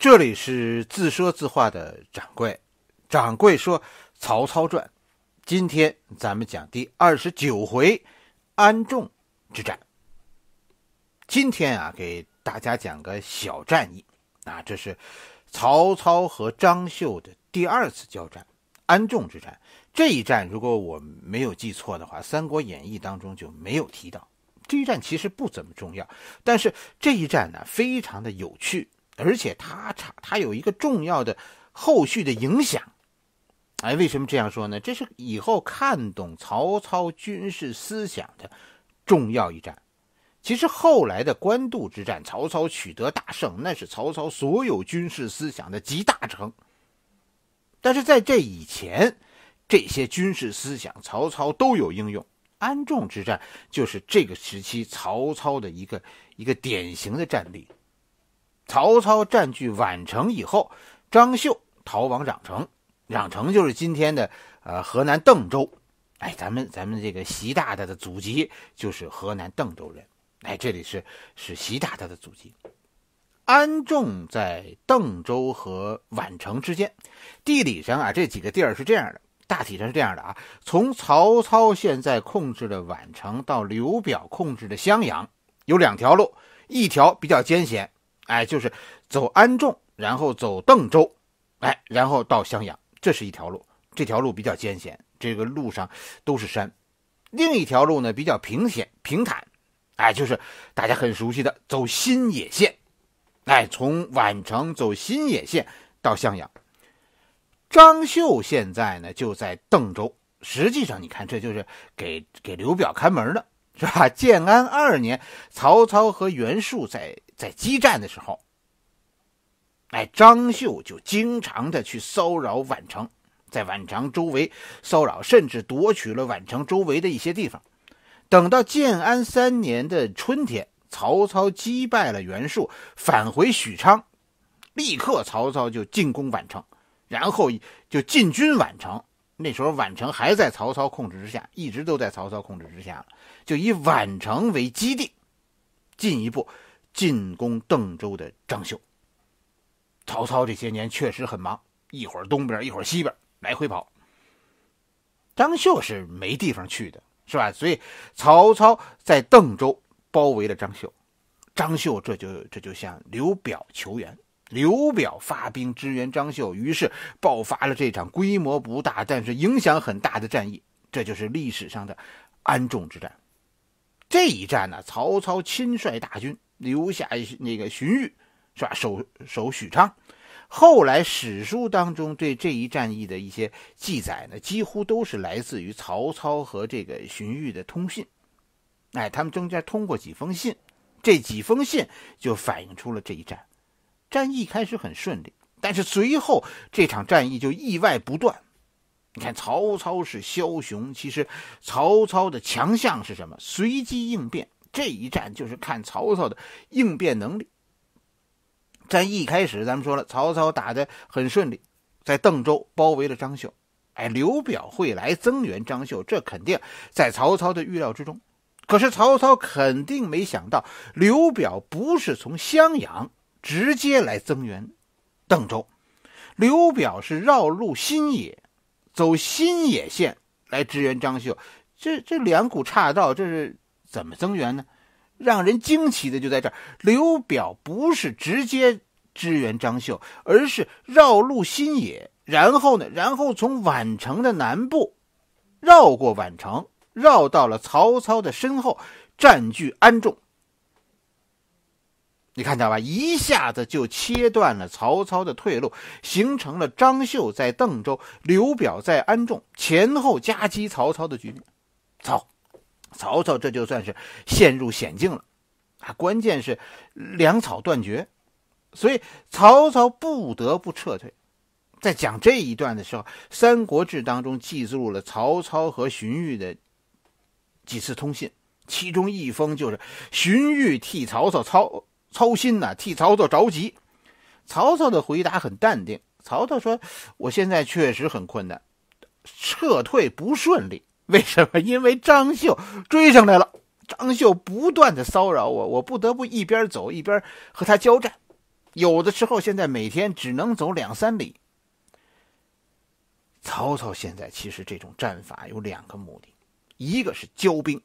这里是自说自话的掌柜。掌柜说：“曹操传，今天咱们讲第二十九回，安众之战。今天啊，给大家讲个小战役啊，这是曹操和张绣的第二次交战——安众之战。这一战，如果我没有记错的话，《三国演义》当中就没有提到。这一战其实不怎么重要，但是这一战呢，非常的有趣。”而且他差，他有一个重要的后续的影响。哎，为什么这样说呢？这是以后看懂曹操军事思想的重要一战。其实后来的官渡之战，曹操取得大胜，那是曹操所有军事思想的集大成。但是在这以前，这些军事思想曹操都有应用。安众之战就是这个时期曹操的一个一个典型的战例。曹操占据宛城以后，张绣逃往壤城，壤城就是今天的呃河南邓州。哎，咱们咱们这个习大大的祖籍就是河南邓州人。哎，这里是是习大大的祖籍，安重在邓州和宛城之间。地理上啊，这几个地儿是这样的，大体上是这样的啊。从曹操现在控制的宛城到刘表控制的襄阳，有两条路，一条比较艰险。哎，就是走安仲，然后走邓州，哎，然后到襄阳，这是一条路，这条路比较艰险，这个路上都是山。另一条路呢比较平险平坦，哎，就是大家很熟悉的走新野县，哎，从宛城走新野县到襄阳。张绣现在呢就在邓州，实际上你看，这就是给给刘表看门的。是吧？建安二年，曹操和袁术在在激战的时候，哎，张绣就经常的去骚扰宛城，在宛城周围骚扰，甚至夺取了宛城周围的一些地方。等到建安三年的春天，曹操击败了袁术，返回许昌，立刻曹操就进攻宛城，然后就进军宛城。那时候宛城还在曹操控制之下，一直都在曹操控制之下了。就以宛城为基地，进一步进攻邓州的张绣。曹操这些年确实很忙，一会儿东边，一会儿西边，来回跑。张绣是没地方去的，是吧？所以曹操在邓州包围了张绣，张绣这就这就向刘表求援。刘表发兵支援张绣，于是爆发了这场规模不大，但是影响很大的战役，这就是历史上的安众之战。这一战呢，曹操亲率大军，留下那个荀彧，是吧？守守许昌。后来史书当中对这一战役的一些记载呢，几乎都是来自于曹操和这个荀彧的通信。哎，他们中间通过几封信，这几封信就反映出了这一战。战役开始很顺利，但是随后这场战役就意外不断。你看，曹操是枭雄，其实曹操的强项是什么？随机应变。这一战就是看曹操的应变能力。战役开始，咱们说了，曹操打的很顺利，在邓州包围了张绣。哎，刘表会来增援张绣，这肯定在曹操的预料之中。可是曹操肯定没想到，刘表不是从襄阳。直接来增援邓州，刘表是绕路新野，走新野线来支援张绣。这这两股岔道，这是怎么增援呢？让人惊奇的就在这儿，刘表不是直接支援张绣，而是绕路新野，然后呢，然后从宛城的南部绕过宛城，绕到了曹操的身后，占据安众。你看到吧？一下子就切断了曹操的退路，形成了张绣在邓州、刘表在安众前后夹击曹操的局面。曹，曹操这就算是陷入险境了，啊，关键是粮草断绝，所以曹操不得不撤退。在讲这一段的时候，《三国志》当中记录了曹操和荀彧的几次通信，其中一封就是荀彧替曹操操。操心呐，替曹操着急。曹操的回答很淡定。曹操说：“我现在确实很困难，撤退不顺利。为什么？因为张绣追上来了。张绣不断的骚扰我，我不得不一边走一边和他交战。有的时候，现在每天只能走两三里。”曹操现在其实这种战法有两个目的，一个是骄兵。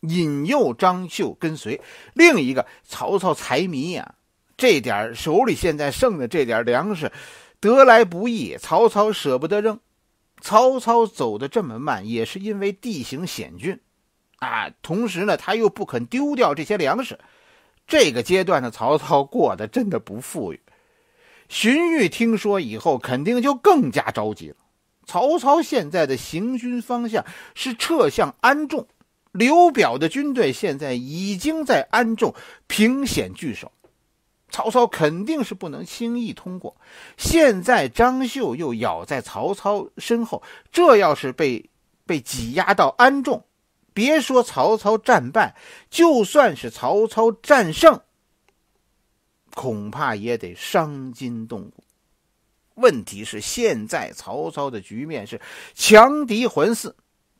引诱张绣跟随，另一个曹操财迷呀，这点手里现在剩的这点粮食，得来不易，曹操舍不得扔。曹操走的这么慢，也是因为地形险峻，啊，同时呢，他又不肯丢掉这些粮食。这个阶段的曹操过得真的不富裕。荀彧听说以后，肯定就更加着急了。曹操现在的行军方向是撤向安众。刘表的军队现在已经在安众、平险据守，曹操肯定是不能轻易通过。现在张绣又咬在曹操身后，这要是被被挤压到安众，别说曹操战败，就算是曹操战胜，恐怕也得伤筋动骨。问题是，现在曹操的局面是强敌环伺。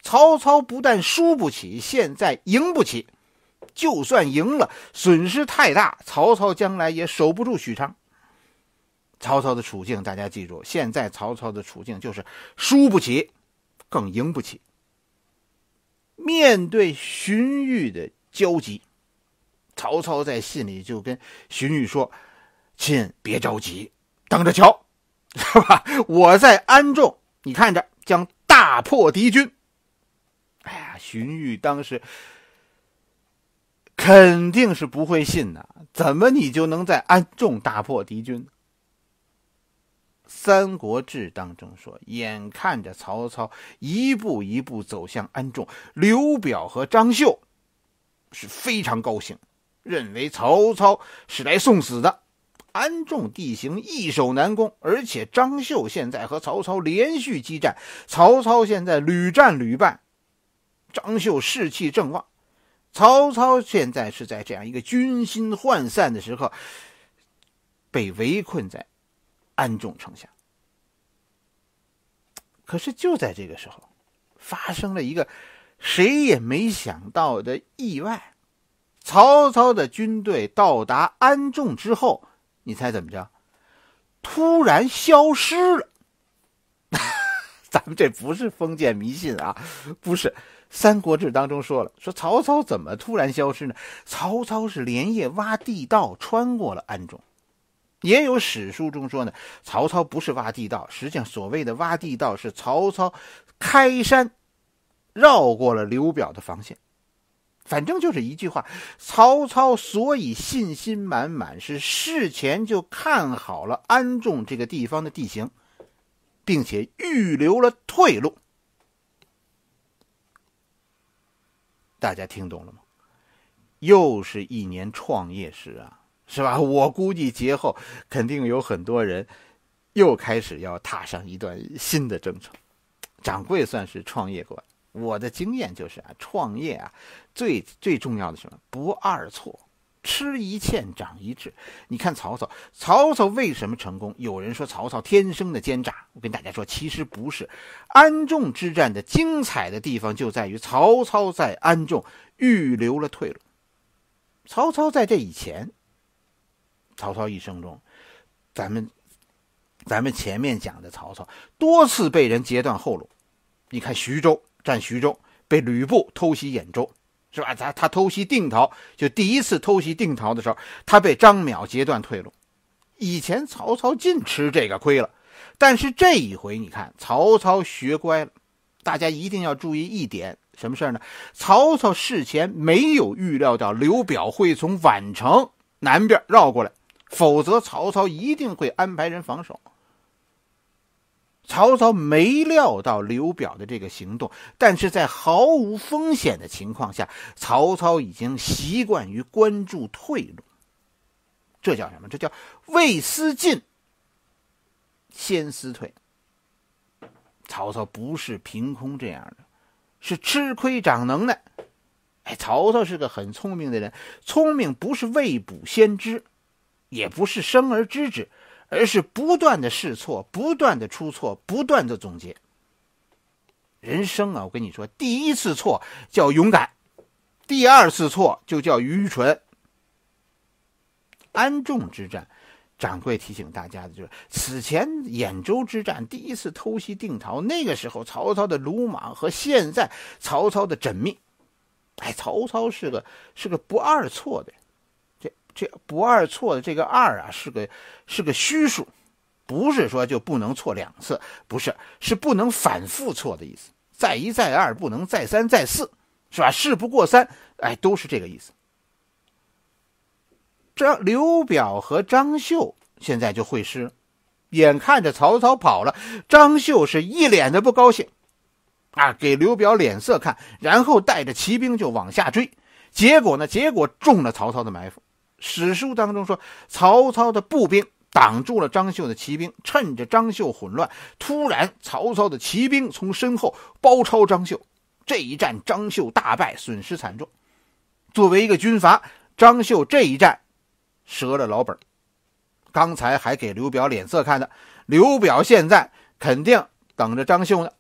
曹操不但输不起，现在赢不起，就算赢了，损失太大，曹操将来也守不住许昌。曹操的处境，大家记住，现在曹操的处境就是输不起，更赢不起。面对荀彧的焦急，曹操在信里就跟荀彧说：“亲，别着急，等着瞧，是吧？我在安众，你看着，将大破敌军。”哎呀，荀彧当时肯定是不会信的，怎么你就能在安重大破敌军？《三国志》当中说，眼看着曹操一步一步走向安众，刘表和张绣是非常高兴，认为曹操是来送死的。安众地形易守难攻，而且张绣现在和曹操连续激战，曹操现在屡战屡败。张绣士气正旺，曹操现在是在这样一个军心涣散的时刻，被围困在安众城下。可是就在这个时候，发生了一个谁也没想到的意外：曹操的军队到达安众之后，你猜怎么着？突然消失了。咱们这不是封建迷信啊，不是。《三国志》当中说了，说曹操怎么突然消失呢？曹操是连夜挖地道，穿过了安中。也有史书中说呢，曹操不是挖地道，实际上所谓的挖地道是曹操开山，绕过了刘表的防线。反正就是一句话，曹操所以信心满满，是事前就看好了安众这个地方的地形，并且预留了退路。大家听懂了吗？又是一年创业时啊，是吧？我估计节后肯定有很多人又开始要踏上一段新的征程。掌柜算是创业过，我的经验就是啊，创业啊，最最重要的什么？不二错。吃一堑，长一智。你看曹操，曹操为什么成功？有人说曹操天生的奸诈，我跟大家说，其实不是。安众之战的精彩的地方就在于曹操在安众预留了退路。曹操在这以前，曹操一生中，咱们，咱们前面讲的曹操多次被人截断后路。你看徐州占徐州，被吕布偷袭兖州。是吧？他他偷袭定陶，就第一次偷袭定陶的时候，他被张邈截断退路。以前曹操尽吃这个亏了，但是这一回你看，曹操学乖了。大家一定要注意一点，什么事儿呢？曹操事前没有预料到刘表会从宛城南边绕过来，否则曹操一定会安排人防守。曹操没料到刘表的这个行动，但是在毫无风险的情况下，曹操已经习惯于关注退路。这叫什么？这叫未思进，先思退。曹操不是凭空这样的，是吃亏长能耐。哎，曹操是个很聪明的人，聪明不是未卜先知，也不是生而知之。而是不断的试错，不断的出错，不断的总结。人生啊，我跟你说，第一次错叫勇敢，第二次错就叫愚蠢。安众之战，掌柜提醒大家的就是：此前兖州之战第一次偷袭定陶，那个时候曹操的鲁莽和现在曹操的缜密，哎，曹操是个是个不二错的。这不二错的这个“二”啊，是个是个虚数，不是说就不能错两次，不是是不能反复错的意思，再一再二不能再三再四，是吧？事不过三，哎，都是这个意思。这刘表和张绣现在就会师，眼看着曹操跑了，张绣是一脸的不高兴，啊，给刘表脸色看，然后带着骑兵就往下追，结果呢？结果中了曹操的埋伏。史书当中说，曹操的步兵挡住了张绣的骑兵，趁着张绣混乱，突然曹操的骑兵从身后包抄张绣。这一战，张绣大败，损失惨重。作为一个军阀，张绣这一战，折了老本。刚才还给刘表脸色看的，刘表现在肯定等着张绣呢。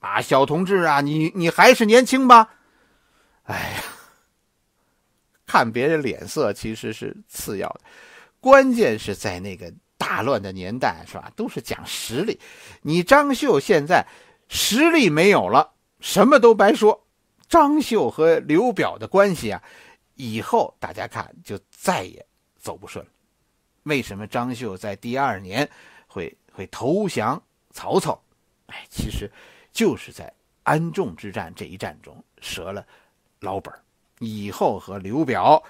啊，小同志啊，你你还是年轻吧。哎呀。看别人脸色其实是次要的，关键是在那个大乱的年代，是吧？都是讲实力。你张绣现在实力没有了，什么都白说。张绣和刘表的关系啊，以后大家看就再也走不顺了。为什么张绣在第二年会会投降曹操？哎，其实就是在安众之战这一战中折了老本儿。以后和刘表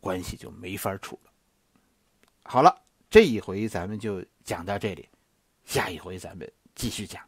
关系就没法处了。好了，这一回咱们就讲到这里，下一回咱们继续讲。